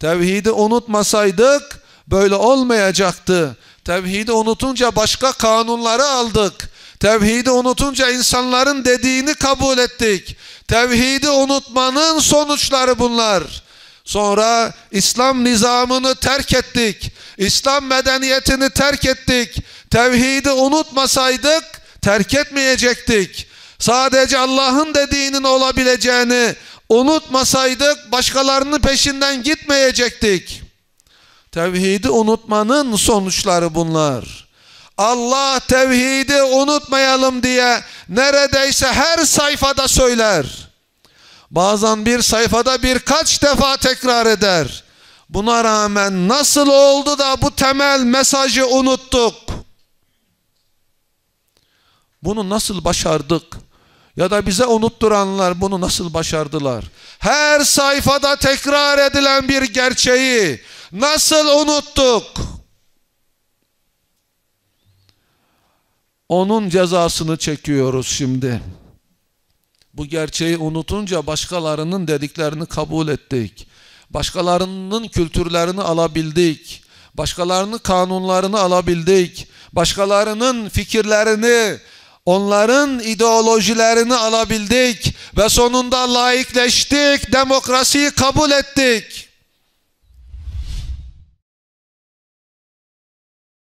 Tevhidi unutmasaydık böyle olmayacaktı. Tevhidi unutunca başka kanunları aldık. Tevhidi unutunca insanların dediğini kabul ettik. Tevhidi unutmanın sonuçları bunlar. Sonra İslam nizamını terk ettik. İslam medeniyetini terk ettik. Tevhidi unutmasaydık terk etmeyecektik. Sadece Allah'ın dediğinin olabileceğini, Unutmasaydık başkalarının peşinden gitmeyecektik. Tevhidi unutmanın sonuçları bunlar. Allah tevhidi unutmayalım diye neredeyse her sayfada söyler. Bazen bir sayfada birkaç defa tekrar eder. Buna rağmen nasıl oldu da bu temel mesajı unuttuk? Bunu nasıl başardık? Ya da bize unutturanlar bunu nasıl başardılar? Her sayfada tekrar edilen bir gerçeği nasıl unuttuk? Onun cezasını çekiyoruz şimdi. Bu gerçeği unutunca başkalarının dediklerini kabul ettik. Başkalarının kültürlerini alabildik. Başkalarının kanunlarını alabildik. Başkalarının fikirlerini, Onların ideolojilerini alabildik ve sonunda layıkleştik, demokrasiyi kabul ettik.